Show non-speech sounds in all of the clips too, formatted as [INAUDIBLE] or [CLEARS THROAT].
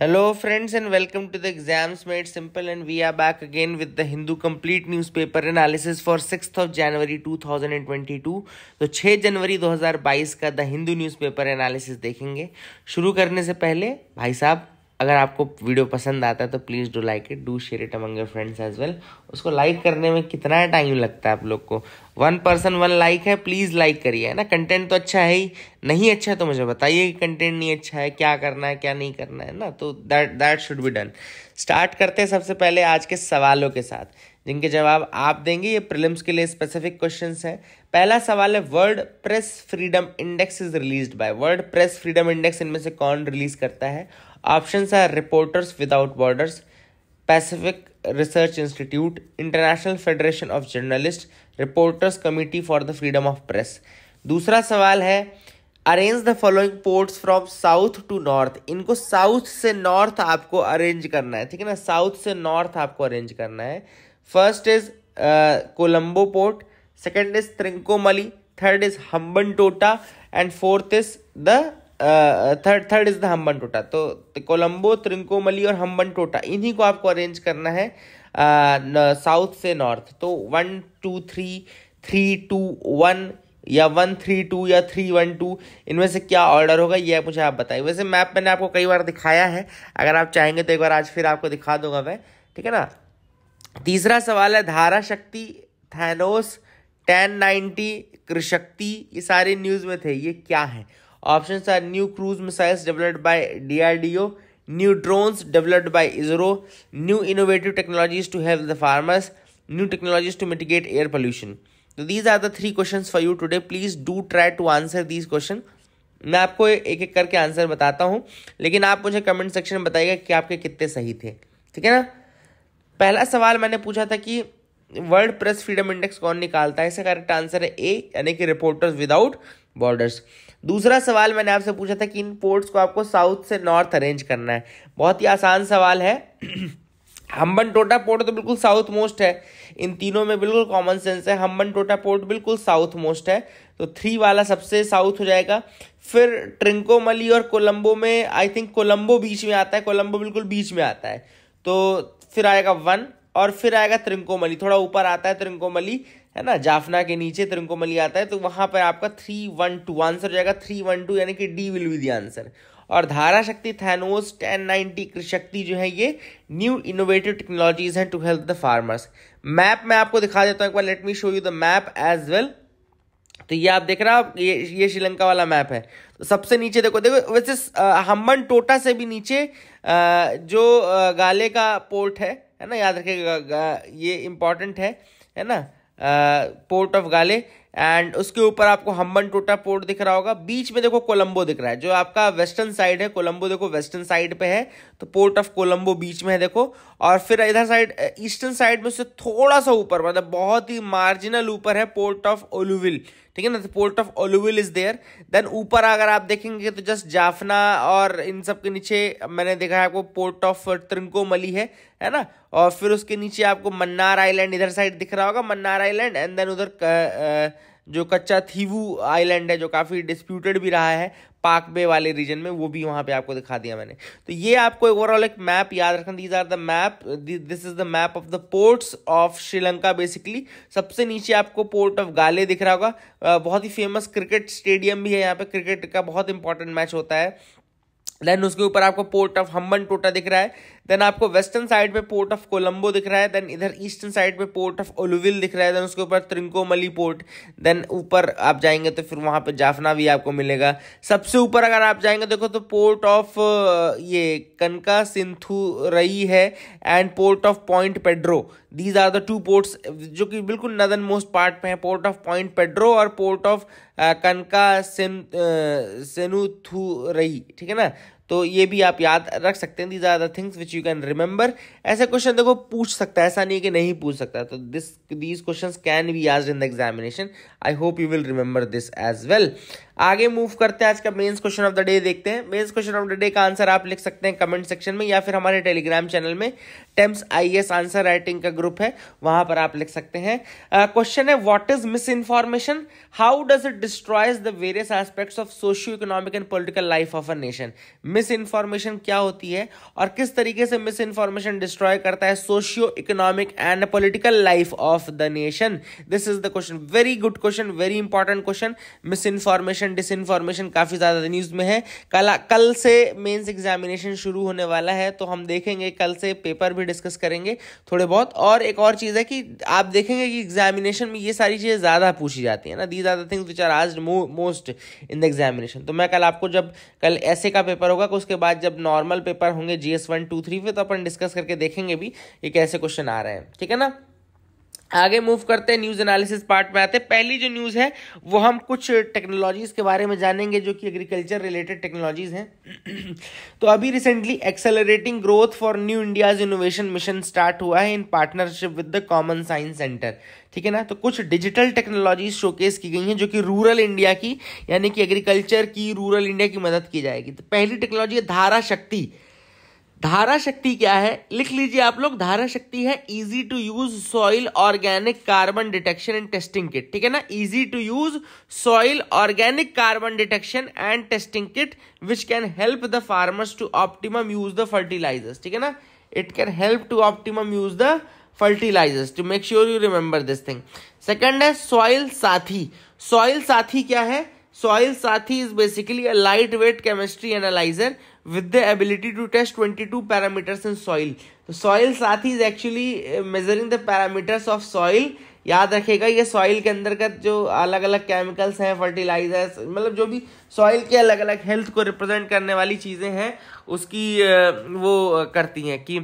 hello friends and welcome to the exams made simple and we are back again with the Hindu complete newspaper analysis for six of January 2022 तो 6 जनवरी 2022 का the Hindu newspaper analysis देखेंगे शुरू करने से पहले भाई साहब अगर आपको वीडियो पसंद आता है तो please do like it do share it among your friends as well उसको लाइक करने में कितना टाइम लगता है आप लोग को वन पर्सन वन लाइक है प्लीज़ लाइक करिए है ना कंटेंट तो अच्छा है ही नहीं अच्छा है तो मुझे बताइए कि कंटेंट नहीं अच्छा है क्या करना है क्या नहीं करना है ना तो that that should be done start करते हैं सबसे पहले आज के सवालों के साथ जिनके जवाब आप देंगे ये प्रिलिम्स के लिए स्पेसिफिक क्वेश्चन हैं पहला सवाल है world press freedom index is release by world press freedom index इनमें से कौन रिलीज करता है ऑप्शंस है reporters without borders pacific research institute international federation of journalist reporters committee for the freedom of press दूसरा सवाल है arrange the following ports from south to north इनको साउथ से नॉर्थ आपको अरेंज करना है ठीक है ना साउथ से नॉर्थ आपको अरेंज करना है first is Colombo port second is Trincomalee third is Hambantota and fourth is the third third is the Hambantota तो कोलंबो त्रिंकोमली और हम्बन टोटा tota, इन्हीं को आपको अरेंज करना है साउथ से नॉर्थ तो one two three three two one या वन थ्री टू या थ्री वन टू इनमें से क्या ऑर्डर होगा ये मुझे आप बताइए वैसे मैप मैंने आपको कई बार दिखाया है अगर आप चाहेंगे तो एक बार आज फिर आपको दिखा दूंगा मैं ठीक है ना तीसरा सवाल है धारा शक्ति थैनोस टेन नाइन्टी कृषक्ति ये सारे न्यूज़ में थे ये क्या है option are new cruise missiles developed by DRDO new drones developed by ISRO new innovative technologies to help the farmers new technologies to mitigate air pollution तो these are the three question for you today please do try to answer these question मैं आपको एक एक करके answer बताता हूँ लेकिन आप मुझे कमेंट सेक्शन में बताइएगा कि आपके कितने सही थे ठीक है ना पहला सवाल मैंने पूछा था कि वर्ल्ड प्रेस फ्रीडम इंडेक्स कौन निकालता है इसका करेक्ट आंसर है ए यानी कि रिपोर्टर्स विदाउट बॉर्डर्स दूसरा सवाल मैंने आपसे पूछा था कि इन पोर्ट्स को आपको साउथ से नॉर्थ अरेंज करना है बहुत ही आसान सवाल है [CLEARS THROAT] हम्बन टोटा पोर्ट तो बिल्कुल साउथ मोस्ट है इन तीनों में बिल्कुल कॉमन सेंस है हम्बन टोटा पोर्ट बिल्कुल साउथ मोस्ट है तो थ्री वाला सबसे साउथ हो जाएगा फिर ट्रिंकोमली और कोलंबो में आई थिंक कोलंबो बीच में आता है कोलंबो बिल्कुल बीच में आता है तो फिर आएगा वन और फिर आएगा त्रिंकोमली थोड़ा ऊपर आता है त्रिंकोमली है ना जाफना के नीचे त्रिंकोमली आता है तो वहां पर आपका थ्री वन टू आंसर हो जाएगा थ्री वन टू यानी कि D will be the answer और धारा शक्ति थैनोस टेन नाइनटी कृषि जो है ये न्यू इनोवेटिव टेक्नोलॉजीज हैं to help the farmers map मैं आपको दिखा देता हूँ एक बार let me show you the map as well तो ये आप देख रहे हो ये ये श्रीलंका वाला मैप है तो सबसे नीचे देखो देखो वैसे हम्बन टोटा से भी नीचे आ, जो गाले का पोर्ट है है ना याद रखिएगा ये इम्पोर्टेंट है है ना पोर्ट ऑफ गाले एंड उसके ऊपर आपको हम्बन टोटा पोर्ट दिख रहा होगा बीच में देखो कोलंबो दिख रहा है जो आपका वेस्टर्न साइड है कोलंबो देखो वेस्टर्न साइड पे है तो पोर्ट ऑफ कोलंबो बीच में है देखो और फिर इधर साइड ईस्टर्न साइड में उससे थोड़ा सा ऊपर मतलब बहुत ही मार्जिनल ऊपर है पोर्ट ऑफ ओलुविल ठीक है ना तो port of Oluvil is there then ऊपर अगर आप देखेंगे तो जस्ट जाफना और इन सब के नीचे मैंने देखा है आपको पोर्ट ऑफ त्रिंकोमली है है ना और फिर उसके नीचे आपको मन्नार आइलैंड इधर साइड दिख रहा होगा मन्नार आइलैंड एंड देन उधर जो कच्चा थीवू आइलैंड है जो काफ़ी डिस्प्यूटेड भी रहा है पाक बे वाले रीजन में वो भी वहाँ पे आपको दिखा दिया मैंने तो ये आपको ओवरऑल एक मैप याद रखना these are the map this is the map of the ports of Sri Lanka basically सबसे नीचे आपको पोर्ट ऑफ गाले दिख रहा होगा बहुत ही फेमस क्रिकेट स्टेडियम भी है यहाँ पे क्रिकेट का बहुत इंपॉर्टेंट मैच होता है देन उसके ऊपर आपको पोर्ट ऑफ हम्बन टोटा दिख रहा है देन आपको वेस्टर्न साइड पे पोर्ट ऑफ कोलंबो दिख रहा है देन इधर ईस्टर्न साइड पे पोर्ट ऑफ ओलुविल दिख रहा है देन उसके ऊपर त्रिंकोमली पोर्ट देन ऊपर आप जाएंगे तो फिर वहाँ पे जाफना भी आपको मिलेगा सबसे ऊपर अगर आप जाएंगे देखो तो पोर्ट ऑफ ये कनका सिंथु रई है and port of Point Pedro these are the two ports जो कि बिल्कुल नदन मोस्ट पार्ट पे है पोर्ट ऑफ पॉइंट पेड्रो और पोर्ट ऑफ कनका रई ठीक है ना तो ये भी आप याद रख सकते हैं these are the things which you can remember ऐसे क्वेश्चन देखो पूछ सकता है ऐसा नहीं है कि नहीं पूछ सकता तो this these question can be आज in the examination I hope you will remember this as well आगे मूव करते हैं आज का mains question of the day देखते हैं mains question of the day का आंसर आप लिख सकते हैं कमेंट सेक्शन में या फिर हमारे टेलीग्राम चैनल में टेम्स आईएएस आंसर राइटिंग का ग्रुप है वहां पर आप लिख सकते हैं क्वेश्चन uh, है what is misinformation how does it destroys the various aspects of socio economic and political life of a nation misinformation क्या होती है और किस तरीके से मिस इन्फॉर्मेशन डिस्ट्रॉय करता है socio economic and political life of the nation this is the question very good question very important question misinformation information disinformation काफ़ी ज़्यादा न्यूज़ में है कल कल से मेंस एग्जामिनेशन शुरू होने वाला है तो हम देखेंगे कल से पेपर भी डिस्कस करेंगे थोड़े बहुत और एक और चीज़ है कि आप देखेंगे कि एग्जामिनेशन में ये सारी चीज़ें ज़्यादा पूछी जाती है ना these are the things which are आज मोस्ट इन द एग्जामिनेशन तो मैं कल आपको जब कल ऐसे का पेपर होगा उसके बाद जब नॉर्मल पेपर होंगे G S one two three पे तो अपन डिस्कस करके देखेंगे भी कि कैसे क्वेश्चन आ रहे हैं ठीक है ना आगे मूव करते हैं न्यूज़ एनालिसिस पार्ट में आते हैं पहली जो न्यूज़ है वो हम कुछ टेक्नोलॉजीज़ के बारे में जानेंगे जो कि एग्रीकल्चर रिलेटेड टेक्नोलॉजीज़ हैं [CLEARS THROAT] तो अभी recently accelerating growth for new India's innovation mission start हुआ है in partnership with the common science centre ठीक है ना तो कुछ डिजिटल टेक्नोलॉजीज शोकेस की गई हैं जो कि रूरल इंडिया की यानी कि एग्रीकल्चर की रूरल इंडिया की मदद की जाएगी तो पहली टेक्नोलॉजी है धारा शक्ति धारा शक्ति क्या है लिख लीजिए आप लोग धारा शक्ति है easy to use soil organic carbon detection and testing kit ठीक है ना easy to use soil organic carbon detection and testing kit which can help the farmers to optimum use the fertilisers ठीक है ना it can help to optimum use the fertilisers to make sure you remember this thing second है soil Sathi soil Sathi क्या है soil Sathi is basically a light wait chemistry analyser with the ability to test twenty two parameters in soil तो soil Sathi is actually measuring the parameters of soil याद रखेगा ये soil के अंतर्गत जो अलग अलग केमिकल्स हैं फर्टिलाइजर्स मतलब जो भी सॉइल के अलग अलग हेल्थ को रिप्रेजेंट करने वाली चीज़ें हैं उसकी वो करती हैं कि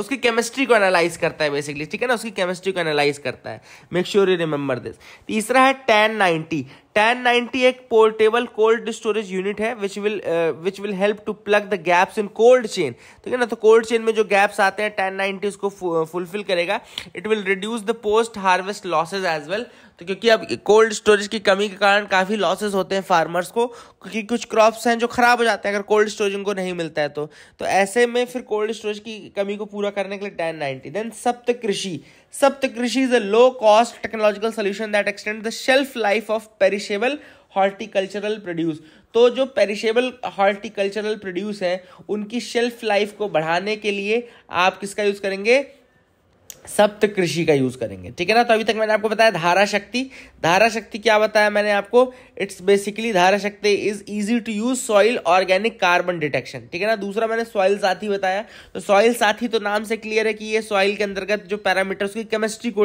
उसकी केमिस्ट्री को एनालाइज करता है बेसिकली ठीक है ना उसकी केमिस्ट्री को एनालाइज करता है make sure you remember this तीसरा है टेन नाइन्टी टेन नाइन्टी एक पोर्टेबल कोल्ड स्टोरेज यूनिट है which will which will help to plug the gaps in cold chain ठीक है ना तो कोल्ड चेन में जो गैप्स आते हैं टेन नाइन्टी उसको फुलफिल करेगा it will reduce the post harvest losses as well तो क्योंकि अब कोल्ड स्टोरेज की कमी के कारण काफ़ी लॉसेस होते हैं फार्मर्स को क्योंकि कुछ क्रॉप्स हैं जो ख़राब हो जाते हैं अगर कोल्ड स्टोरेज उनको नहीं मिलता है तो तो ऐसे में फिर कोल्ड स्टोरेज की कमी को पूरा करने के लिए टेन नाइन्टी देन सप्त Krishi Sapt Krishi is a low cost technological solution that extend the shelf life of perishable horticultural produce तो जो पेरिशेबल हॉर्टिकल्चरल प्रोड्यूस हैं उनकी शेल्फ लाइफ को बढ़ाने के लिए आप किसका यूज़ करेंगे सप्त कृषि का यूज करेंगे ठीक है ना तो अभी तक मैंने आपको बताया धारा शक्ति धारा शक्ति क्या बताया मैंने आपको it's basically Dhara Shakti is easy to use soil organic carbon detection ठीक है ना दूसरा मैंने सॉइल साथी बताया तो सॉइल साथी तो नाम से क्लियर है कि ये सॉइल के अंतर्गत जो पैरामीटर्स की केमिस्ट्री को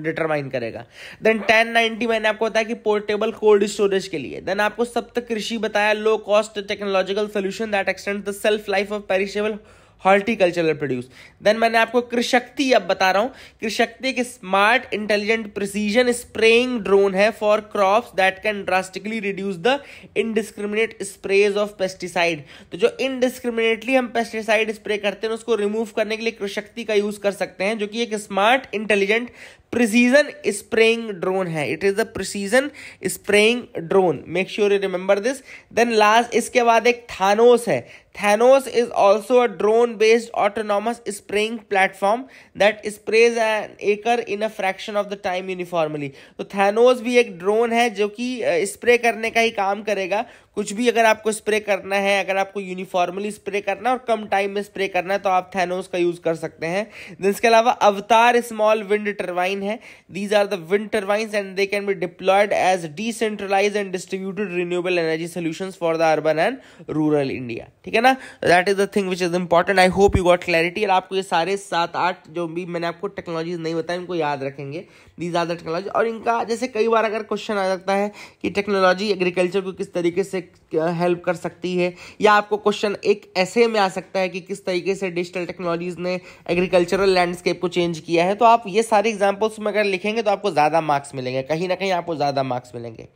डिटरमाइन करेगा देन टेन मैंने आपको बताया कि पोर्टेबल कोल्ड स्टोरेज के लिए देन आपको सप्त कृषि बताया low cost technological solution that extend the self life of perishable horticultural produce then मैंने आपको कृषक्ति अब बता रहा हूँ कृषक्ति एक smart intelligent precision spraying drone है for crops that can drastically reduce the indiscriminate sprays of pesticide तो जो इनडिस्क्रिमिनेटली हम पेस्टिसाइड स्प्रे करते हैं उसको रिमूव करने के लिए कृषक्ति का यूज कर सकते हैं जो कि एक smart intelligent precision spraying drone है it is a precision spraying drone make sure you remember this then last इसके बाद एक थानोस है Thanos is also a drone based autonomous spraying platform that sprays an acre in a fraction of the time uniformly तो Thanos भी एक drone है जो कि स्प्रे करने का ही काम करेगा कुछ भी अगर आपको स्प्रे करना है अगर आपको यूनिफॉर्मली स्प्रे करना है और कम टाइम में स्प्रे करना है तो आप थैनोस का यूज कर सकते हैं इसके अलावा Avatar small wind turbine turbine है these are the wind turbines and they can be deployed as decentralise and distributed renewable energy solution for the urban and rural India ठीक है ना that is the thing which is important I hope you got clarity और आपको ये सारे सात आठ जो भी मैंने आपको टेक्नोलॉजी नहीं बताई इनको याद रखेंगे दीज आर द टेक्नोलॉजी और इनका जैसे कई बार अगर क्वेश्चन आ जाता है कि टेक्नोलॉजी एग्रीकल्चर को किस तरीके से हेल्प कर सकती है या आपको क्वेश्चन एक ऐसे में आ सकता है कि किस तरीके से डिजिटल टेक्नोलॉजीज ने एग्रीकल्चरल लैंडस्केप को चेंज किया है तो आप ये सारे एग्जाम्पल नोट्स में अगर लिखेंगे तो आपको ज़्यादा मार्क्स मिलेंगे कहीं ना कहीं आपको ज़्यादा मार्क्स मिलेंगे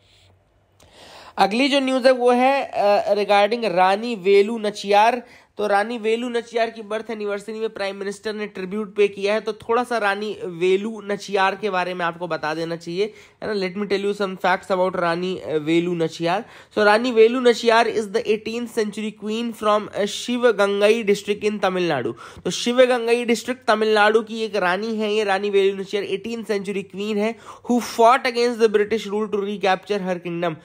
अगली जो न्यूज़ है वो है रिगार्डिंग रानी वेलू नचियार तो रानी वेलू नचियार की बर्थ एनिवर्सरी में प्राइम मिनिस्टर ने ट्रिब्यूट पे किया है तो थोड़ा सा रानी वेलू नचियार के बारे में आपको बता देना चाहिए है ना let me tell you some facts about Rani Velu Nachiyar so so, Rani Velu Nachiyar is the eighteen century queen from Sivagangai district in Tamil Nadu तो शिव गंगई डिस्ट्रिक्ट तमिलनाडु की एक रानी है ये Rani Velu Nachiyar eighteen century queen है who fought against the British rule to recapture her kingdom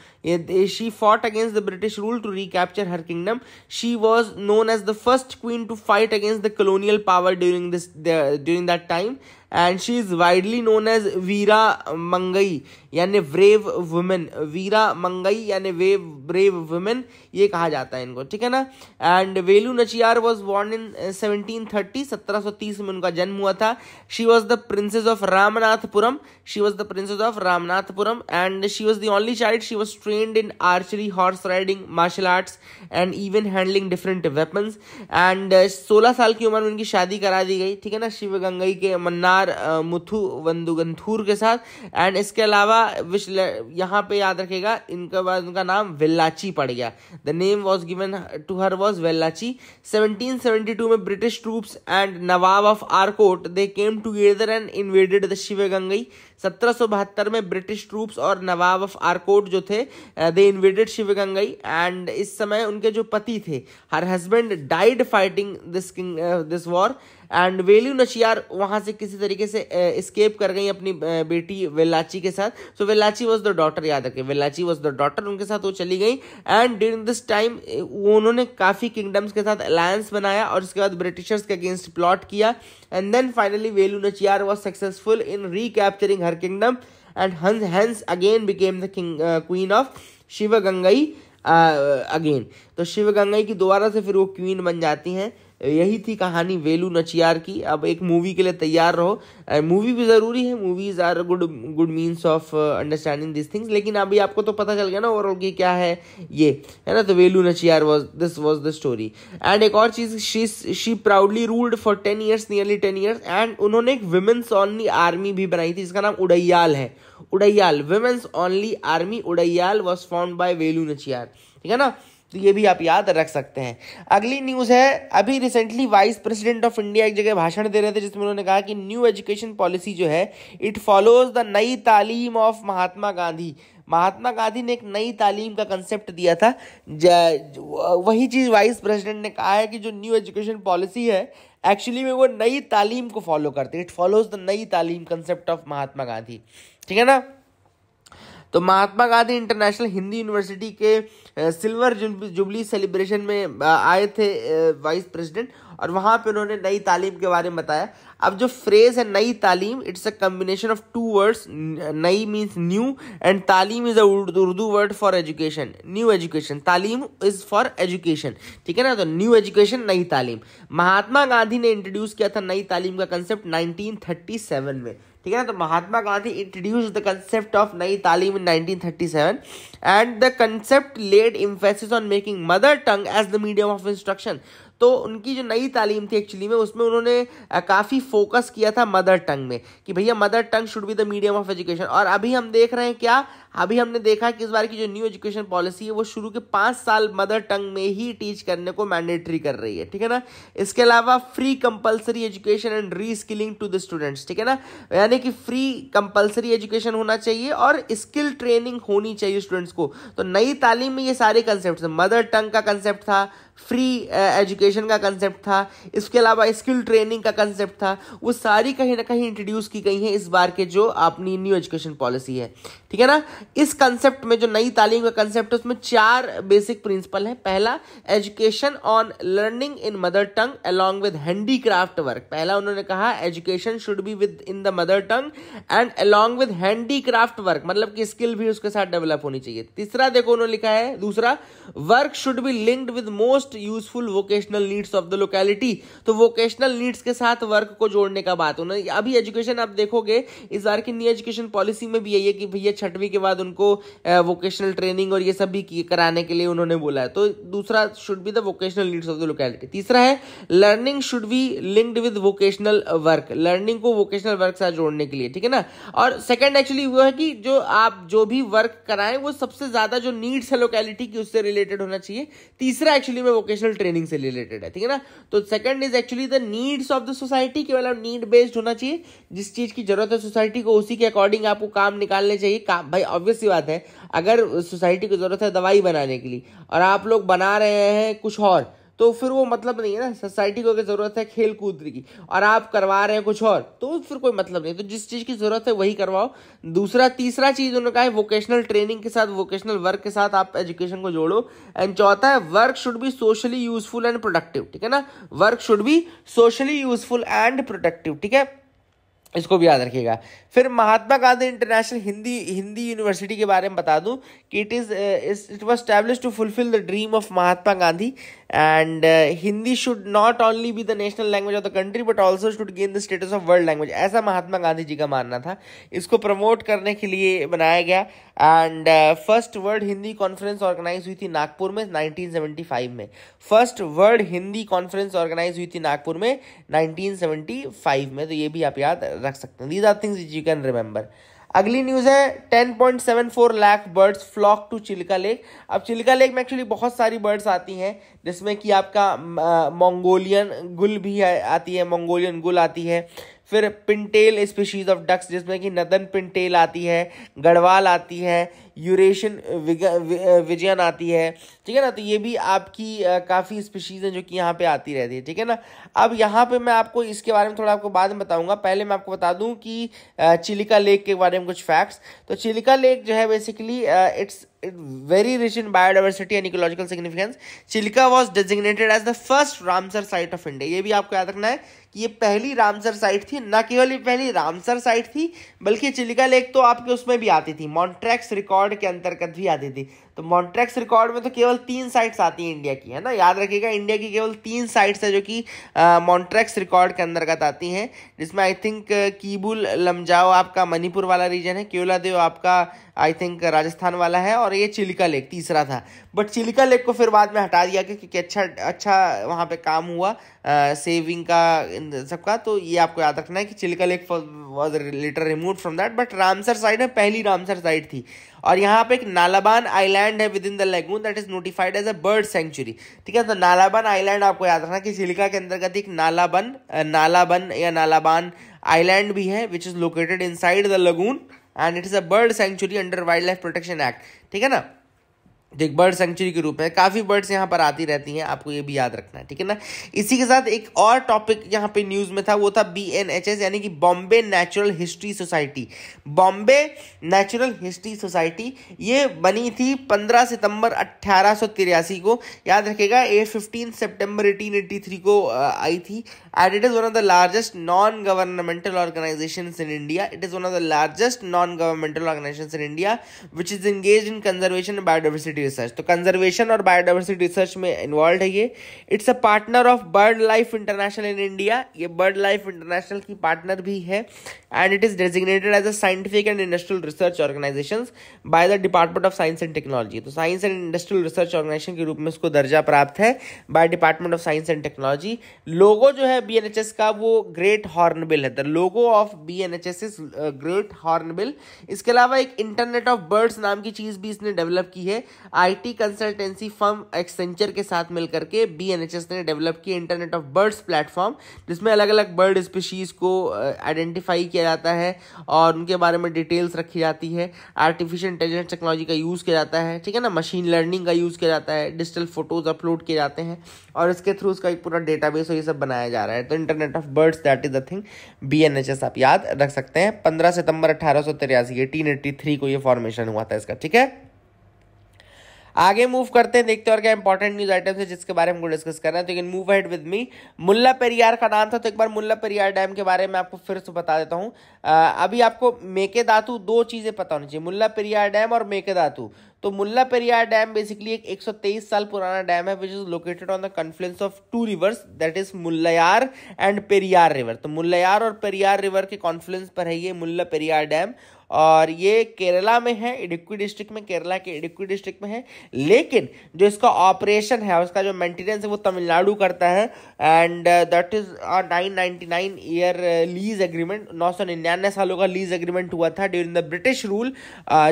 she fought against the British rule to recapture her kingdom she was known as as the first queen to fight against the colonial power during this the, during that time and she is widely known as Veera Mangai यानी brave women वीरा मंगई यानी वे brave women ये कहा जाता है इनको ठीक है ना and Velu Nachiyar was born in seventeen thirty सत्रह सौ तीस में उनका जन्म हुआ था she was the princess of Ramanathapuram she was the princess of Ramanathapuram and she was the only child she was trained in archery horse riding martial arts and even handling different weapons and सोलह साल की उम्र में उनकी शादी करा दी गई ठीक है ना शिव गंगई के मन्नार कुमार मुथु वंदुगंथूर के साथ एंड इसके अलावा विच यहाँ पे याद रखेगा इनका बाद उनका नाम वेल्लाची पड़ गया the name was given to her was Vellachi 1772 में British troops and Nawab of Arcot they came together and invaded the Sivagangai सत्रह में ब्रिटिश ट्रूप्स और नवाब ऑफ आरकोट जो थे they invaded Sivagangai and इस समय उनके जो पति थे her husband died fighting this king this war and Velu Nachiyar वहाँ से किसी तरीके से स्केप कर गई अपनी बेटी वेलाची के साथ so Velachi was the daughter याद रखें वेलाची वॉज द डॉटर उनके साथ वो चली गई एंड ड्यूरिंग दिस टाइम उन्होंने काफ़ी किंगडम्स के साथ अलायंस बनाया और उसके बाद ब्रिटिशर्स के अगेंस्ट प्लॉट किया and then finally Velu Nachiyar was successful in recapturing her kingdom and hence hence again became the king queen of Sivagangai again तो शिव गंगई की दोबारा से फिर वो क्वीन बन जाती हैं यही थी कहानी वेलू नचियार की अब एक मूवी के लिए तैयार रहो मूवी भी ज़रूरी है movies are good good means of understanding this things लेकिन अभी आपको तो पता चल गया ना ओवरऑल की क्या है ये है ना तो Velu Nachiyar was this was the story and एक और चीज़ she she proudly ruled for ten years nearly ten years and उन्होंने एक वुमेन्स ऑनली आर्मी भी बनाई थी जिसका नाम उडैयाल है Udaiyal women's only army Udaiyal was found by Velu Nachiyar ठीक है ना तो ये भी आप याद रख सकते हैं अगली न्यूज़ है अभी recently vice president of India एक जगह भाषण दे रहे थे जिसमें उन्होंने कहा कि न्यू एजुकेशन पॉलिसी जो है it follows the Nai Talim of Mahatma Gandhi Mahatma Gandhi ने एक नई तालीम का कंसेप्ट दिया था वही चीज़ वाइस प्रेसिडेंट ने कहा है कि जो न्यू एजुकेशन पॉलिसी है एक्चुअली में वो नई तालीम को फॉलो करते इट फॉलोज द नई तालीम कंसेप्ट ऑफ महात्मा गांधी ठीक है ना तो महात्मा गांधी इंटरनेशनल हिंदी यूनिवर्सिटी के सिल्वर जुबली सेलिब्रेशन में आए थे वाइस प्रेसिडेंट और वहाँ पे उन्होंने नई तालीम के बारे में बताया अब जो फ्रेज है Nai Talim it's a combination of two words nai means new and talim is a Urdu word for education new education talim is for education ठीक है ना तो न्यू एजुकेशन नई तालीम महात्मा गांधी ने इंट्रोड्यूस किया था नई तालीम का कंसेप्ट नाइनटीन में ठीक है ना तो Mahatma Gandhi introduce the concept of Nai Talim in 1937 and the concept led emphasis on making mother tongue as the medium of instruction तो उनकी जो नई तालीम थी एक्चुअली में उसमें उन्होंने काफ़ी फोकस किया था मदर टंग में कि भैया mother tongue should be the medium of education और अभी हम देख रहे हैं क्या अभी हमने देखा कि इस बार की जो न्यू एजुकेशन पॉलिसी है वो शुरू के पाँच साल मदर टंग में ही टीच करने को मैंडेटरी कर रही है ठीक है ना इसके अलावा free compulsory education and reskilling to the students ठीक है ना यानी कि फ्री कंपलसरी एजुकेशन होना चाहिए और स्किल ट्रेनिंग होनी चाहिए स्टूडेंट्स को तो नई तालीम में ये सारे कंसेप्ट मदर टंग का कंसेप्ट था फ्री एजुकेशन का कंसेप्ट था इसके अलावा स्किल ट्रेनिंग का कंसेप्ट था वो सारी कहीं ना कहीं इंट्रोड्यूस की गई हैं इस बार के जो अपनी न्यू एजुकेशन पॉलिसी है ठीक है ना इस कंसेप्ट में जो नई तालीम का कंसेप्ट है उसमें चार बेसिक प्रिंसिपल है पहला education on learning in mother tongue along with handicraft work पहला उन्होंने कहा education should be within the mother tongue and along with handicraft work मतलब कि स्किल भी उसके साथ डेवलप होनी चाहिए तीसरा देखो उन्होंने लिखा है दूसरा work should be linked with most useful vocational needs of the locality तो वोकेशनल नीड्स के साथ वर्क को जोड़ने का बात उन्होंने अभी एजुकेशन आप देखोगे इस बार की न्यू एजुकेशन पॉलिसी में भी यही है कि भैया छठवीं के बाद उनको वोकेशनल ट्रेनिंग और ये सब भी कराने के लिए उन्होंने बोला है तो दूसरा should be the vocational needs of the locality तीसरा है learning should be linked with vocational work लर्निंग को वोकेशनल वर्क से जोड़ने के लिए ठीक है ना और सेकेंड एक्चुअली वो है कि जो आप जो भी वर्क कराएं वो सबसे ज्यादा जो नीड्स है लोकेलिटी की उससे रिलेटेड होना चाहिए तीसरा एक्चुअली में वोकेशनल ट्रेनिंग से रिलेटेड है ठीक है ना तो second is actually the needs of the society केवल नीड बेस्ड होना चाहिए जिस चीज की जरूरत है सोसाइटी को उसी के अकॉर्डिंग आपको काम निकालने चाहिए काम भाई ऑब्वियस ही बात है अगर सोसाइटी को ज़रूरत है दवाई बनाने के लिए और आप लोग बना रहे हैं कुछ और तो फिर वो मतलब नहीं है ना सोसाइटी को अगर ज़रूरत है खेल कूद की और आप करवा रहे हैं कुछ और तो फिर कोई मतलब नहीं तो जिस चीज़ की ज़रूरत है वही करवाओ दूसरा तीसरा चीज़ उन्होंने कहा है वोकेशनल ट्रेनिंग के साथ वोकेशनल वर्क के साथ आप एजुकेशन को जोड़ो एंड चौथा है work should be socially useful and productive ठीक है ना work should be socially useful and productive ठीक है इसको भी याद रखिएगा फिर महात्मा गांधी इंटरनेशनल हिंदी हिंदी यूनिवर्सिटी के बारे में बता दूं कि it is it was establish to fulfil the dream of Mahatma Gandhi and uh, Hindi should not only be the national language of the country but also should gain the status of world language ऐसा महात्मा गांधी जी का मानना था इसको promote करने के लिए बनाया गया and first world Hindi conference organise हुई थी नागपुर में 1975 में first world Hindi conference organise हुई थी नागपुर में 1975 में तो ये भी आप याद रख सकते हैं these are things you can remember अगली न्यूज़ है 10.74 lakh birds flock to Chilka lake अब चिल्का लेक में एक्चुअली बहुत सारी बर्ड्स आती हैं जिसमें कि आपका मंगोलियन गुल भी आती है मंगोलियन गुल आती है फिर पिंटेल स्पीशीज़ ऑफ डक्स जिसमें कि नदन पिंटेल आती है गढ़वाल आती है यूरेशन विजयन आती है ठीक है ना तो ये भी आपकी काफ़ी स्पीशीज़ हैं जो कि यहाँ पे आती रहती है ठीक है ना अब यहाँ पे मैं आपको इसके बारे में थोड़ा आपको बाद में बताऊँगा पहले मैं आपको बता दूँ कि चिलिका लेक के बारे में कुछ फैक्ट्स तो चिलिका लेक जो है basically it's very rich in biodiversity and ecological significance Chilika was designated as the first Ramsar site of India ये भी आपको याद रखना है कि ये पहली रामसर साइट थी ना केवल ये पहली रामसर साइट थी बल्कि चिलिका लेक तो आपके उसमें भी आती थी मॉन्ट्रैक्स रिकॉर्ड के अंतर्गत भी आती थी तो मॉन्ट्रैक्स रिकॉर्ड में तो केवल तीन साइट्स आती हैं इंडिया की है ना याद रखिएगा इंडिया की केवल तीन साइट्स है जो कि मॉन्ट्रैक्स रिकॉर्ड के अंतर्गत आती हैं जिसमें आई थिंक कीबुल लमजाओ आपका मणिपुर वाला रीजन है केवलादेव आपका आई थिंक राजस्थान वाला है और ये चिलिका लेक तीसरा था बट चिलिका लेक को फिर बाद में हटा दिया गया क्योंकि अच्छा अच्छा वहाँ पर काम हुआ सेविंग का इन सबका तो ये आपको याद रखना है कि Chilka lake was later remove from that but Ramsar site है पहली रामसर साइड थी और यहाँ पे एक नालाबान आइलैंड है within the lagoon that is notified as a bird sanctuary ठीक है तो नालाबान आइलैंड आपको याद रखना कि चिलका के अंतर्गत एक नालाबन नालाबन या नालाबान आइलैंड भी है which is located inside the lagoon and it is a bird sanctuary under wildlife protection act ठीक है ना एक बर्ड सेंचुरी के रूप में काफ़ी बर्ड्स यहाँ पर आती रहती हैं आपको ये भी याद रखना है ठीक है ना इसी के साथ एक और टॉपिक यहाँ पे न्यूज़ में था वो था बी एन एच एस यानी कि Bombay Natural History Society Bombay Natural History Society ये बनी थी 15 सितंबर अट्ठारह को याद रखेगा a fifteen September eighteen three को आई थी and it is one of the largest non governmental organisation in India it is one of the largest non governmental organisation in India which is engage in conservation biodiversity biodiversity research तो conservation और biodiversity research में involve है ये it's a partner of Bird Life International in India ये Bird Life International की partner भी है and it is designated as a scientific and industrial research organisation by the department of science and technology तो science and industrial research organisation के रूप में इसको दर्जा प्राप्त है by department of science and technology logo जो है बी का वो ग्रेट हॉर्नबिल है the logo of B N H S is great hornbill इसके अलावा एक इंटरनेट ऑफ बर्ड्स नाम की चीज़ भी इसने डेवलप की है आईटी कंसल्टेंसी फर्म एक्सेंचर के साथ मिलकर के बी ने डेवलप किया इंटरनेट ऑफ बर्ड्स प्लेटफॉर्म जिसमें अलग अलग बर्ड स्पीशीज़ को आइडेंटिफाई किया जाता है और उनके बारे में डिटेल्स रखी जाती है आर्टिफिशियल इंटेलिजेंस टेक्नोलॉजी का यूज़ किया जाता है ठीक है ना मशीन लर्निंग का यूज़ किया जाता है डिजिटल फोटोज़ अपलोड किए जाते हैं और इसके थ्रू उसका एक पूरा डेटा और ये सब बनाया जा रहा है तो internet of birds that is the thing बी आप याद रख सकते हैं पंद्रह सितंबर अठारह सौ तिरासी एटीन एट्टी थ्री को ये फॉर्मेशन हुआ था इसका ठीक है आगे मूव करते हैं देखते हैं और क्या इंपॉर्टेंट न्यूज आइटम्स है जिसके बारे में हमको डिस्कस करना है तो you can move ahead with me Mullaperiyar का नाम था तो एक बार मुल्ला पेरियार डैम के बारे में आपको फिर से बता देता हूँ अभी आपको मेके दातु दो चीज़ें पता होनी चाहिए मुल्ला पेरियार डैम और मेके दातु तो मुल्ला पेरियार डैम बेसिकली एक 123 साल पुराना डैम है which is located on the confluence of two rivers that is Mullayar and Periyar river तो मुल्लयार और पेरियार रिवर के कॉन्फ्लुएंस पर है ये मुल्ला पेरियार डैम और ये केरला में है इडुक्की डिस्ट्रिक्ट में केरला के इडुक्की डिस्ट्रिक्ट में है लेकिन जो इसका ऑपरेशन है उसका जो मेंटेनेंस है वो तमिलनाडु करता है and that is nine ninety nine year lease agreement नौ सौ निन्यानवे सालों का लीज एग्रीमेंट हुआ था ड्यूरिंग द ब्रिटिश रूल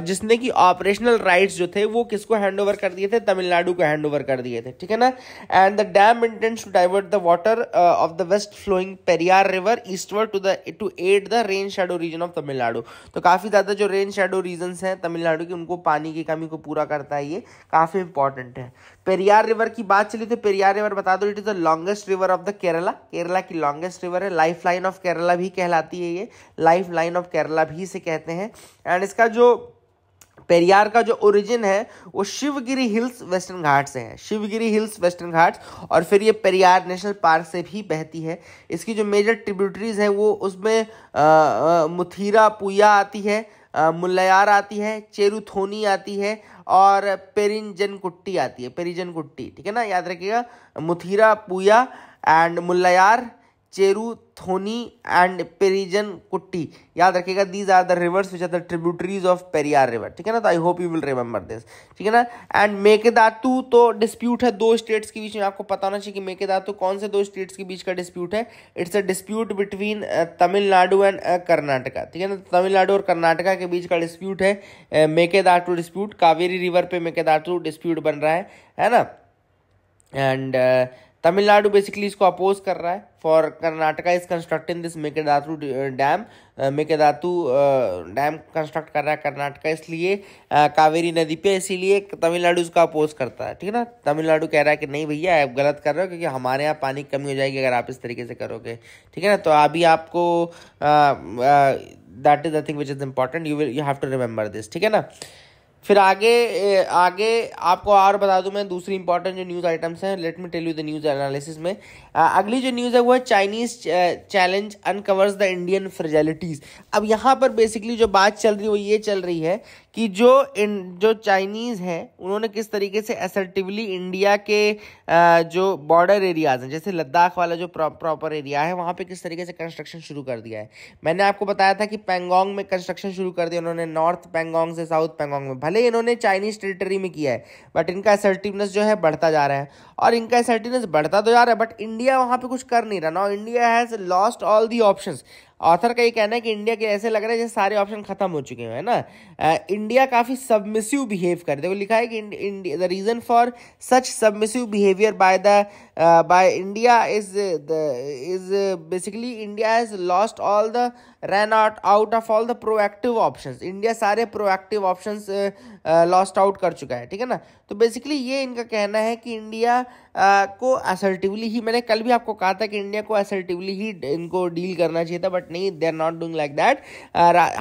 जिसने कि ऑपरेशनल राइट जो थे वो किसको हैंड ओवर कर दिए थे तमिलनाडु को हैंड ओवर कर दिए थे ठीक है ना and the dam intends to divert the water of the west flowing Periyar river eastward to the to aid the rain shadow region of Tamil Nadu तो काफ़ी काफ़ी ज़्यादा जो रेन शेडो रीजन्स हैं तमिलनाडु के उनको पानी की कमी को पूरा करता है ये काफ़ी इंपॉर्टेंट है पेरियार रिवर की बात चली तो पेरियार रिवर बता दो it is the longest river of the Kerala Kerala की लॉन्गेस्ट रिवर है लाइफ लाइन ऑफ केरला भी कहलाती है ये लाइफ लाइन ऑफ केरला भी इसे कहते हैं एंड इसका जो पेरियार का जो ओरिजिन है वो शिवगिरी हिल्स वेस्टर्न घाट से है शिवगिरी हिल्स वेस्टर्न घाट और फिर ये पेरियार नेशनल पार्क से भी बहती है इसकी जो मेजर ट्रिब्यूटरीज हैं वो उसमें मुथीरा पुया आती है मुलयार आती है चेरुथोनी आती है और पेरिंजन कुट्टी आती है पेरिजन कुट्टी ठीक है ना याद रखिएगा Muthirapuzha and Mullayar Cheruthoni and Perinjankutty याद रखिएगा these are the rivers which are the tributaries of Periyar river ठीक है ना तो I hope you will remember this ठीक है ना एंड मेकेदातु तो डिस्प्यूट है दो स्टेट्स के बीच में आपको पता होना चाहिए कि मेकेदातु कौन से दो स्टेट्स के बीच का डिस्प्यूट है it's a dispute between Tamil Nadu and Karnataka ठीक है ना तमिलनाडु तो और कर्नाटका के बीच का डिस्प्यूट है Mekedatu uh, dispute Kaveri river पे मेकेदातु डिस्प्यूट बन रहा है है ना एंड uh, तमिलनाडु बेसिकली इसको अपोज कर रहा है for Karnataka is constructing this Mekedatu dam Mekedatu dam construct कर रहा है कर्नाटका इसलिए uh, कावेरी नदी पे इसीलिए तमिलनाडु इसका अपोज करता है ठीक है ना तमिलनाडु कह रहा है कि नहीं भैया आप गलत कर रहे हो क्योंकि हमारे यहाँ पानी की कमी हो जाएगी अगर आप इस तरीके से करोगे ठीक है ना तो अभी आपको that is the thing which is important you will you have to remember this ठीक है ना फिर आगे आगे आपको और बता दूं मैं दूसरी इंपॉर्टेंट जो न्यूज़ आइटम्स हैं let me tell you the news analysis में अगली जो न्यूज़ है वो है Chinese challenge uncovers the Indian fragilities अब यहाँ पर बेसिकली जो बात चल रही है वो ये चल रही है कि जो इन जो चाइनीज़ हैं उन्होंने किस तरीके से असर्टिवली इंडिया के जो बॉर्डर एरियाज़ हैं जैसे लद्दाख वाला जो प्रॉपर एरिया है वहाँ पे किस तरीके से कंस्ट्रक्शन शुरू कर दिया है मैंने आपको बताया था कि पेंगोंग में कंस्ट्रक्शन शुरू कर दिया उन्होंने नॉर्थ पेंगोंग से साउथ पेंगोंग में भले इन्होंने चाइनीज़ टेरिटरी में किया है बट इनका असर्टिवनेस जो है बढ़ता जा रहा है और इनका असर्टिवनेस बढ़ता तो जा रहा है बट इंडिया वहाँ पर कुछ कर नहीं रहा ना India has lost all the option author का ये कहना है कि इंडिया के ऐसे लग रहा है जैसे सारे ऑप्शन खत्म हो चुके हैं ना इंडिया काफ़ी सबमिसिव बिहेव कर देखो लिखा है कि the reason for such submissive behaviour by the by India is the is basically India has lost all the run out out of all the proactive options India सारे proactive options lost out कर चुका है ठीक है ना तो basically ये इनका कहना है कि इंडिया uh, को असर्टिवली ही मैंने कल भी आपको कहा था कि इंडिया को असर्टिवली ही इनको डील करना चाहिए था बट नहीं they are not doing like that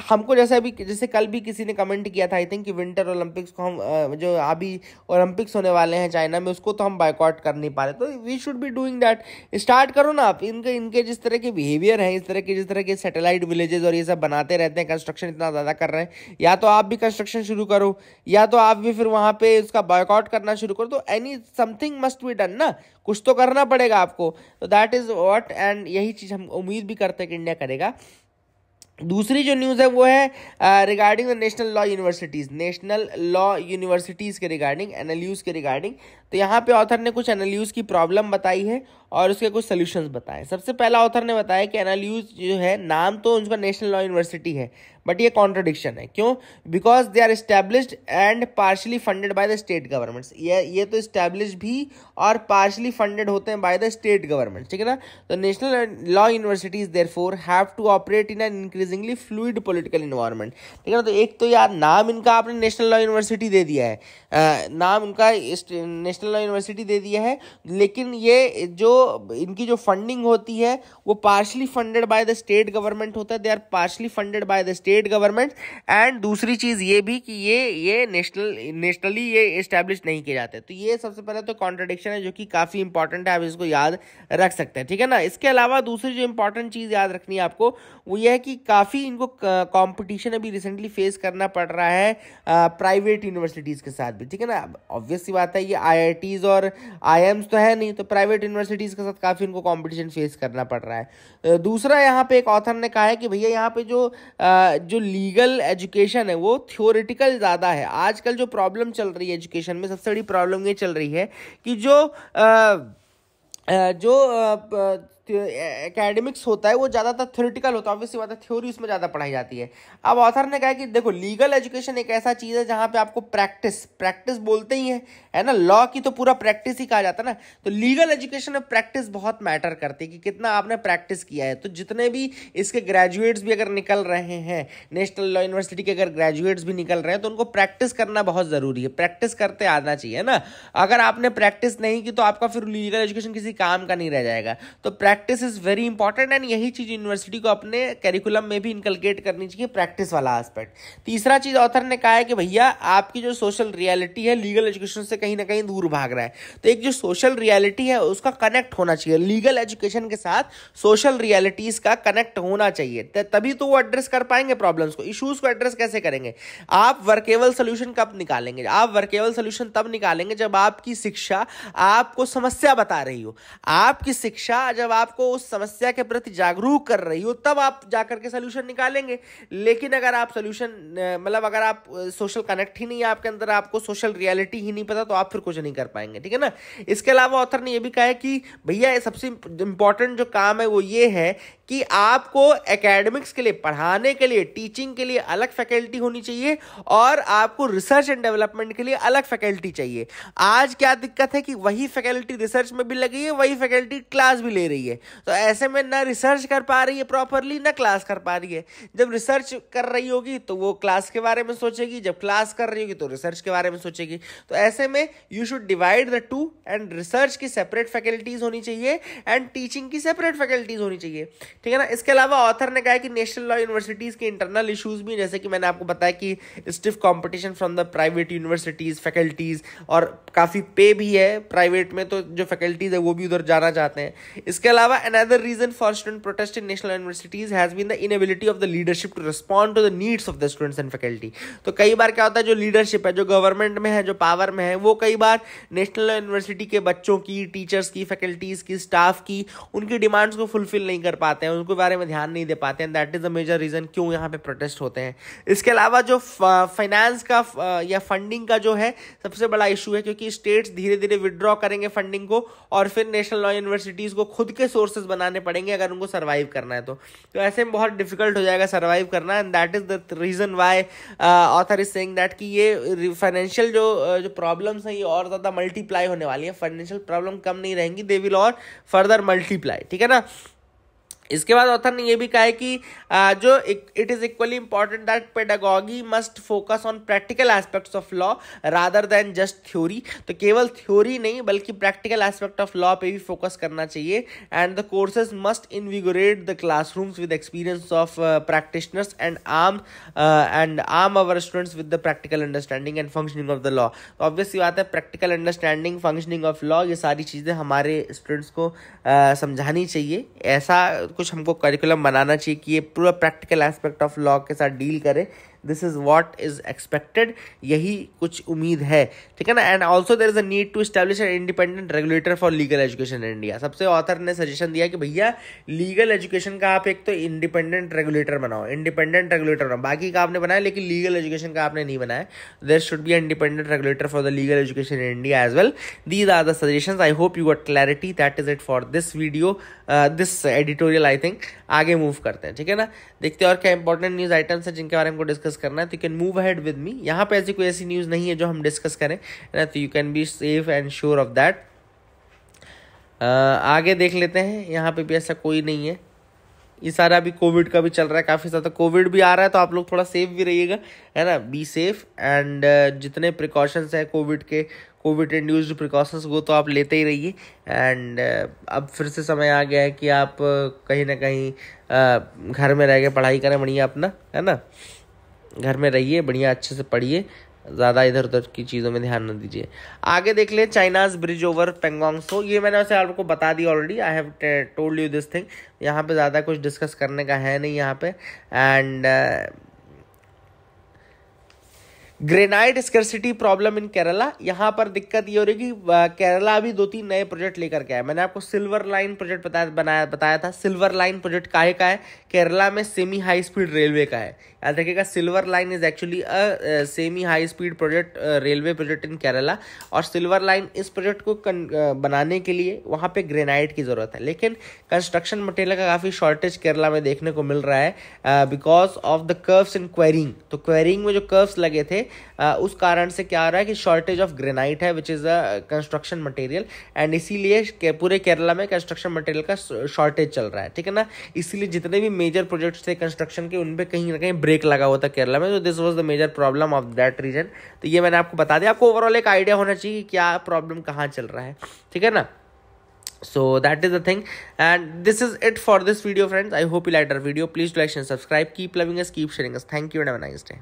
हमको जैसे अभी जैसे कल भी किसी ने कमेंट किया था आई थिंक कि विंटर ओलंपिक्स को हम uh, जो अभी ओलंपिक्स होने वाले हैं चाइना में उसको तो हम बाइकआउट कर नहीं पा रहे तो we should be doing that start करो ना आप इनके इनके जिस तरह के बिहेवियर हैं इस तरह के जिस तरह के सेटेलाइट विलेजेस और ये सब बनाते रहते हैं कंस्ट्रक्शन इतना ज़्यादा कर रहे हैं या तो आप भी कंस्ट्रक्शन शुरू करो या तो आप भी फिर वहाँ पे उसका बॉयकआउट करना शुरू करो तो any something must be done ना कुछ तो करना पड़ेगा आपको तो दैट इज़ वॉट एंड यही चीज़ हम उम्मीद भी करते हैं कि इंडिया करेगा दूसरी जो न्यूज़ है वो है regarding the national law universities national law universities के रिगार्डिंग एन के रिगार्डिंग तो यहाँ पे ऑथर ने कुछ एनाल्यूज की प्रॉब्लम बताई है और उसके कुछ सोल्यूशंस बताए सबसे पहला ऑथर ने बताया कि एनाल्यूज जो है नाम तो उनका नेशनल लॉ यूनिवर्सिटी है बट ये कॉन्ट्रोडिक्शन है क्यों because they are establish and partially funded by the state governments ये ये तो इस्टेब्लिश भी और पार्शली फंडेड होते हैं बाय द स्टेट गवर्नमेंट ठीक है ना तो national law universities therefore have to operate in an increasingly fluid political environment ठीक है ना तो एक तो यार नाम इनका आपने नेशनल लॉ यूनिवर्सिटी दे दिया है आ, नाम उनका नेशनल यूनिवर्सिटी दे दिया है लेकिन ये जो इनकी जो फंडिंग होती है वो partially funded by the state government होता है they are partially funded by the state government and दूसरी चीज़ ये भी कि ये ये नेशनल नेशनली ये इस्टेब्लिश नहीं किए जाते तो ये सबसे पहले तो कॉन्ट्रडिक्शन है जो कि काफ़ी इंपॉर्टेंट है आप इसको याद रख सकते हैं ठीक है ना इसके अलावा दूसरी जो इंपॉर्टेंट चीज़ याद रखनी है आपको वो ये है कि काफ़ी इनको कॉम्पिटिशन अभी रिसेंटली फेस करना पड़ रहा है प्राइवेट यूनिवर्सिटीज़ के साथ भी ठीक है ना ऑब्वियस सी बात है ये आई आईआईटीज़ और आईएम्स तो है नहीं तो प्राइवेट यूनिवर्सिटीज़ के साथ काफ़ी उनको कॉम्पिटिशन फेस करना पड़ रहा है दूसरा यहाँ पे एक ऑथर ने कहा है कि भैया यहाँ पे जो जो लीगल एजुकेशन है वो थ्योरेटिकल ज़्यादा है आजकल जो प्रॉब्लम चल रही है एजुकेशन में सबसे बड़ी प्रॉब्लम ये चल रही है कि जो आ, जो आ, एकेडमिक्स होता है वो ज़्यादातर थ्योरेटिकल होता है ऑब्वियसली बात है थ्योरी उसमें ज़्यादा पढ़ाई जाती है अब ऑथर ने कहा कि देखो लीगल एजुकेशन एक ऐसा चीज़ है जहाँ पे आपको प्रैक्टिस प्रैक्टिस बोलते ही है है ना लॉ की तो पूरा प्रैक्टिस ही कहा जाता है ना तो लीगल एजुकेशन में प्रैक्टिस बहुत मैटर करती है कि कितना आपने प्रैक्टिस किया है तो जितने भी इसके ग्रेजुएट्स भी अगर निकल रहे हैं नेशनल लॉ यूनिवर्सिटी के अगर ग्रेजुएट्स भी निकल रहे हैं तो उनको प्रैक्टिस करना बहुत ज़रूरी है प्रैक्टिस करते आना चाहिए ना अगर आपने प्रैक्टिस नहीं की तो आपका फिर लीगल एजुकेशन किसी काम का नहीं रह जाएगा तो practice practice is very important and यही चीज़ यूनिवर्सिटी को अपने कैरिकुलम में भी इंकल्केट करनी चाहिए प्रैक्टिस वाला एस्पेक्ट तीसरा चीज़ ऑथर ने कहा है कि भैया आपकी जो सोशल रियलिटी है लीगल एजुकेशन से कहीं ना कहीं दूर भाग रहा है तो एक जो सोशल रियलिटी है उसका कनेक्ट होना चाहिए लीगल एजुकेशन के साथ सोशल रियलिटीज़ का कनेक्ट होना चाहिए तभी तो वो एड्रेस कर पाएंगे प्रॉब्लम्स को इशूज़ को एड्रेस कैसे करेंगे आप वर्केबल सोल्यूशन कब निकालेंगे आप वर्केबल सोल्यूशन तब निकालेंगे जब आपकी शिक्षा आपको समस्या बता रही हो आपकी शिक्षा जब आप आपको उस समस्या के प्रति जागरूक कर रही हो तब आप जाकर के सोल्यूशन निकालेंगे लेकिन अगर आप सोल्यूशन मतलब अगर आप सोशल कनेक्ट ही नहीं है आपके अंदर आपको सोशल रियलिटी ही नहीं पता तो आप फिर कुछ नहीं कर पाएंगे ठीक है ना इसके अलावा ऑथर ने यह भी कहा है कि भैया सबसे इंपॉर्टेंट जो काम है वो ये है कि आपको एकेडमिक्स के लिए पढ़ाने के लिए टीचिंग के लिए अलग फैकल्टी होनी चाहिए और आपको रिसर्च एंड डेवलपमेंट के लिए अलग फैकल्टी चाहिए आज क्या दिक्कत है कि वही फैकल्टी रिसर्च में भी लगी है वही फैकल्टी क्लास भी ले रही है तो ऐसे में ना रिसर्च कर पा रही है प्रॉपरली ना क्लास कर पा रही है जब रिसर्च कर रही होगी तो वो क्लास के बारे में सोचेगी जब क्लास कर रही होगी तो रिसर्च के बारे में सोचेगी तो ऐसे में you should divide the two and research की सेपरेट फैकल्टीज होनी चाहिए एंड टीचिंग की सेपरेट फैकल्टीज होनी चाहिए ठीक है ना इसके अलावा ऑथर ने कहा है कि नेशनल लॉ यूनिवर्सिटीज़ के इंटरनल इशूज़ भी जैसे कि मैंने आपको बताया कि stiff competition from the private universities faculties और काफ़ी पे भी है प्राइवेट में तो जो फैकल्टीज़ है वो भी उधर जाना चाहते हैं इसके अलावा another reason for student protest in national universities has been the inability of the leadership to respond to the needs of the students and faculty तो कई बार क्या होता है जो लीडरशिप है जो गवर्नमेंट में है जो पावर में है वो कई बार नेशनल यूनिवर्सिटी के बच्चों की टीचर्स की फैकल्टीज़ की स्टाफ की उनकी डिमांड्स को फुलफिल नहीं कर पाते हैं उनके बारे में ध्यान नहीं दे पाते हैं that is the major reason क्यों यहाँ पे प्रोटेस्ट होते हैं इसके अलावा जो फाइनेंस का या फंडिंग का जो है सबसे बड़ा इशू है क्योंकि स्टेट्स धीरे धीरे विदड्रॉ करेंगे फंडिंग को और फिर नेशनल लॉ यूनिवर्सिटीज़ को खुद के सोर्सेज बनाने पड़ेंगे अगर उनको सर्वाइव करना है तो तो ऐसे में बहुत डिफिकल्ट हो जाएगा सर्वाइव करना and that is the reason why author is saying that कि ये फाइनेंशियल जो जो प्रॉब्लम्स हैं ये और ज़्यादा मल्टीप्लाई होने वाली है फाइनेंशियल प्रॉब्लम कम नहीं रहेंगी दे विल और फर्दर मल्टीप्लाई ठीक है ना इसके बाद ऑथर ने ये भी कहा है कि जो it is equally important that pedagogy must focus on practical aspects of law rather than just theory तो केवल थ्योरी नहीं बल्कि प्रैक्टिकल एस्पेक्ट ऑफ लॉ पे भी फोकस करना चाहिए and the courses must invigorate the classrooms with experience of practitioners and arm and arm our students with the practical understanding and functioning of the law तो obviously बात है practical understanding functioning of law ये सारी चीज़ें हमारे students को uh, समझानी चाहिए ऐसा कुछ हमको करिकुलम बनाना चाहिए कि ये पूरा प्रैक्टिकल एस्पेक्ट ऑफ लॉ के साथ डील करे this is what is expected यही कुछ उम्मीद है ठीक है ना and also there is a need to establish an independent regulator for legal education in India सबसे ऑथर ने सजेशन दिया कि भैया लीगल एजुकेशन का आप एक तो इंडिपेंडेंट रेगुलेटर बनाओ इंडिपेंडेंट रेगुलेटर बनाओ बाकी का आपने बनाया लेकिन लीगल एजुकेशन का आपने नहीं बनाया there should be independent regulator for the legal education in India as well these are the suggestion I hope you got clarity that is it for this video this editorial I think आगे move करते हैं ठीक है ना देखते हैं और क्या इंपॉर्टेंट न्यूज़ आइटम्स हैं जिनके बारे में डिस्कस करना है तो you can move ahead with me यहाँ पे ऐसी कोई ऐसी न्यूज़ नहीं है जो हम डिस्कस करें ना तो you can be safe and sure of that आगे देख लेते हैं यहाँ पे भी ऐसा कोई नहीं है ये सारा अभी कोविड का भी चल रहा है काफ़ी ज़्यादा कोविड भी आ रहा है तो आप लोग थोड़ा सेफ भी रहिएगा है ना बी सेफ एंड जितने प्रिकॉशंस हैं कोविड के कोविड इंड्यूस्ड प्रिकॉशंस वो तो आप लेते ही रहिए एंड अब फिर से समय आ गया है कि आप कहीं ना कहीं घर में रह के पढ़ाई करें बढ़िया अपना है ना घर में रहिए बढ़िया अच्छे से पढ़िए ज़्यादा इधर उधर की चीज़ों में ध्यान न दीजिए आगे देख ले China's bridge over Pangong so ये मैंने वैसे आपको बता दी already I have told you this thing यहाँ पे ज़्यादा कुछ डिस्कस करने का है नहीं यहाँ पे and granite scarcity problem in Kerala यहाँ पर दिक्कत ये हो रही कि केरला अभी दो तीन नए प्रोजेक्ट लेकर के आए मैंने आपको सिल्वर लाइन प्रोजेक्ट बताया बनाया बताया था सिल्वर लाइन प्रोजेक्ट काहे का है केरला में सेमी हाई स्पीड रेलवे का है याद रखिएगा silver line is actually a semi high speed project railway project in Kerala और सिल्वर लाइन इस प्रोजेक्ट को कन, uh, बनाने के लिए वहाँ पर ग्रेनाइट की ज़रूरत है लेकिन कंस्ट्रक्शन मटेरियल का काफ़ी शॉर्टेज केरला में देखने को मिल रहा है because of the curves in quarrying तो क्वेरिंग में जो कर्व्स लगे थे आ, उस कारण से क्या आ रहा है कि शॉर्टेज ऑफ ग्रेनाइट है which is a construction material and इसीलिए के, पूरे केरला में कंस्ट्रक्शन मटेरियल का शॉर्टेज चल रहा है ठीक है ना इसीलिए जितने भी मेजर प्रोजेक्ट्स थे कंस्ट्रक्शन के उन पर कहीं ना कहीं ब्रेक लगा हुआ था केरला में तो this was the major problem of that region तो ये मैंने आपको बता दिया आपको ओवरऑल एक आइडिया होना चाहिए कि क्या प्रॉब्लम कहाँ चल रहा है ठीक है ना so that is the thing and this is it for this video friends i hope you liked our video please do like and subscribe keep loving us keep sharing us thank you and have a nice day